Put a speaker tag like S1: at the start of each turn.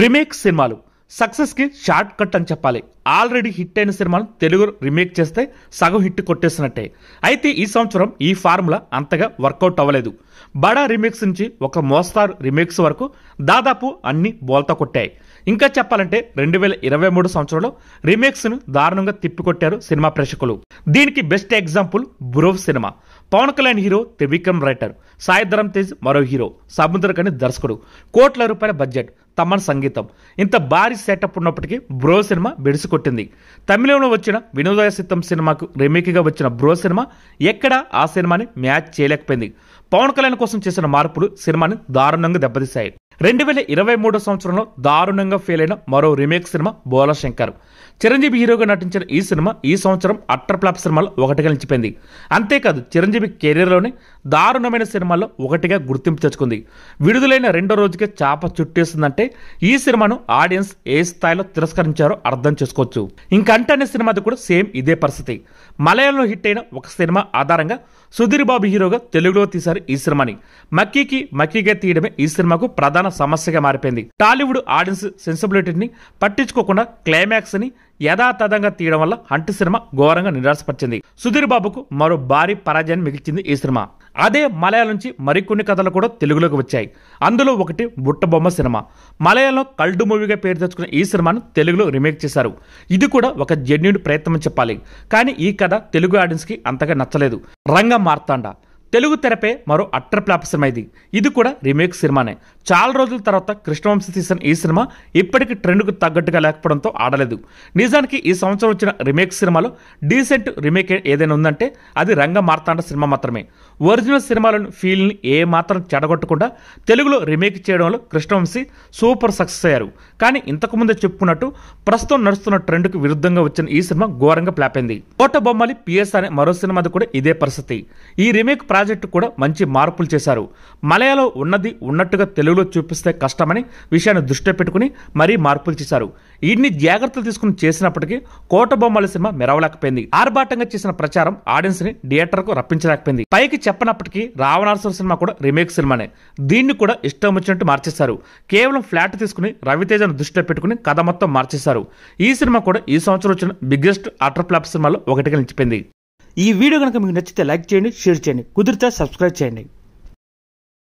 S1: remake సినిమాలు success కి short cut అని చెప్పాలి ఆల్రెడీ హిట్ అయిన సినిమాలు తెలుగు రీమేక్ చేస్తే సగం హిట్ కొట్టేసినట్టే అయితే ఈ సంవత్సరం ఈ ఫార్ములా అంతగా వర్కౌట్ అవ్వలేదు బడా రీమేక్స్ నుంచి ఒక మోస్తారు రీమేక్స్ వరకు దాదాపు అన్ని బోల్తా కొట్టాయి ఇంకా చెప్పాలంటే రెండు వేల ఇరవై మూడు సంవత్సరంలో రీమేక్స్ను దారుణంగా తిప్పికొట్టారు సినిమా ప్రేక్షకులు దీనికి best example Bro cinema Pawan Kalyan hero Trivikram writer Saidharam Tej మరో హీరో సముద్రకని దర్శకుడు కోట్ల రూపాయల బడ్జెట్ తమన్ సంగీతం ఇంత భారీ సెటప్ ఉన్నప్పటికీ బ్రో సినిమా కొట్టింది తమిళంలో వచ్చిన వినోదయ సిత్తం సినిమాకు రిమేక్గా వచ్చిన బ్రో సినిమా ఎక్కడా ఆ సినిమాని మ్యాచ్ చేయలేకపోయింది పవన్ కళ్యాణ్ కోసం చేసిన మార్పులు సినిమాని దారుణంగా దెబ్బతీశాయి రెండు వేల ఇరవై మూడో సంవత్సరంలో దారుణంగా ఫెయిల్ అయిన మరో రీమేక్ సినిమా బోలశంకర్ చిరంజీవి హీరోగా నటించిన ఈ సినిమా ఈ సంవత్సరం అట్టర్ ఫ్లాప్ సినిమాలో ఒకటిగా నిలిచిపోయింది అంతేకాదు చిరంజీవి కెరీర్లోనే దారుణమైన సినిమాల్లో ఒకటిగా గుర్తింపు తెచ్చుకుంది విడుదలైన రెండో రోజుకే చాప చుట్టేస్తుందంటే ఈ సినిమాను ఆడియన్స్ ఏ స్థాయిలో తిరస్కరించారో అర్థం చేసుకోవచ్చు ఇంకంట అనే సినిమాది కూడా సేమ్ ఇదే పరిస్థితి మలయాళంలో హిట్ అయిన ఒక సినిమా ఆధారంగా సుధీర్ బాబు హీరోగా తెలుగులో తీశారు ఈ సినిమాని మక్కీకి మక్కీగా తీయడమే ఈ సినిమాకు ప్రధాన ప్రధాన సమస్యగా మారిపోయింది టాలీవుడ్ ఆడియన్స్ సెన్సిబిలిటీని పట్టించుకోకుండా క్లైమాక్స్ ని యథాతథంగా తీయడం వల్ల హంటి సినిమా ఘోరంగా నిరాశపరిచింది సుధీర్ బాబుకు మరో భారీ పరాజయాన్ని మిగిల్చింది ఈ సినిమా అదే మలయాళం నుంచి మరికొన్ని కథలు కూడా తెలుగులోకి వచ్చాయి అందులో ఒకటి బుట్టబొమ్మ సినిమా మలయాళంలో కల్డ్ మూవీగా పేరు తెచ్చుకున్న ఈ సినిమాను తెలుగులో రీమేక్ చేశారు ఇది కూడా ఒక జెన్యున్ ప్రయత్నం చెప్పాలి కానీ ఈ కథ తెలుగు ఆడియన్స్కి అంతగా నచ్చలేదు రంగం మార్తాండ తెలుగు తెరపే మరో అట్టర్ ప్లాప్ సినిమా ఇది ఇది కూడా రీమేక్ సినిమానే చాలా రోజుల తర్వాత కృష్ణవంశ తీసిన ఈ సినిమా ఇప్పటికి ట్రెండ్కు తగ్గట్టుగా లేకపోవడంతో ఆడలేదు నిజానికి ఈ సంవత్సరం వచ్చిన రీమేక్ సినిమాలో డీసెంట్ రీమేక్ ఏదైనా ఉందంటే అది రంగ మార్తాండ సినిమా మాత్రమే ఒరిజినల్ సినిమాలను ఫీల్ని ఏ మాత్రం చెడగొట్టకుండా తెలుగులో రీమేక్ చేయడంలో కృష్ణవంశీ సూపర్ సక్సెస్ అయ్యారు కానీ ఇంతకుముందే చెప్పుకున్నట్టు ప్రస్తుతం నడుస్తున్న ట్రెండ్కు విరుద్ధంగా వచ్చిన ఈ సినిమా ఘోరంగా ప్లాపైంది కోట బొమ్మలి పిఎస్ అనే మరో సినిమాది కూడా ఇదే పరిస్థితి ఈ రీమేక్ ప్రాజెక్టు కూడా మంచి మార్పులు చేశారు మలయాలో ఉన్నది ఉన్నట్టుగా తెలుగులో చూపిస్తే కష్టమని విషయాన్ని దృష్టిలో పెట్టుకుని మరీ మార్పులు చేశారు ఇన్ని జాగ్రత్తలు తీసుకుని చేసినప్పటికీ కోటబొమ్మల సినిమా మెరవలేకపోయింది ఆర్భాటంగా చేసిన ప్రచారం ఆడియన్స్ ని థియేటర్ కు రప్పించలేకపోయింది పైకి చెప్పనప్పటికీ రావణాసుర సినిమా కూడా రీమేక్ సినిమానే దీన్ని కూడా ఇష్టం వచ్చినట్టు మార్చేశారు కేవలం ఫ్లాట్ తీసుకుని రవితేజను దృష్టిలో పెట్టుకుని కథ మొత్తం మార్చేశారు ఈ సినిమా కూడా ఈ సంవత్సరం వచ్చిన బిగ్గెస్ట్ అటర్ ఫ్లాప్ సినిమాలో ఒకటిగా నిలిచిపోయింది ఈ వీడియో కనుక మీకు నచ్చితే లైక్ చేయండి షేర్ చేయండి కుదిరితే సబ్స్క్రైబ్ చేయండి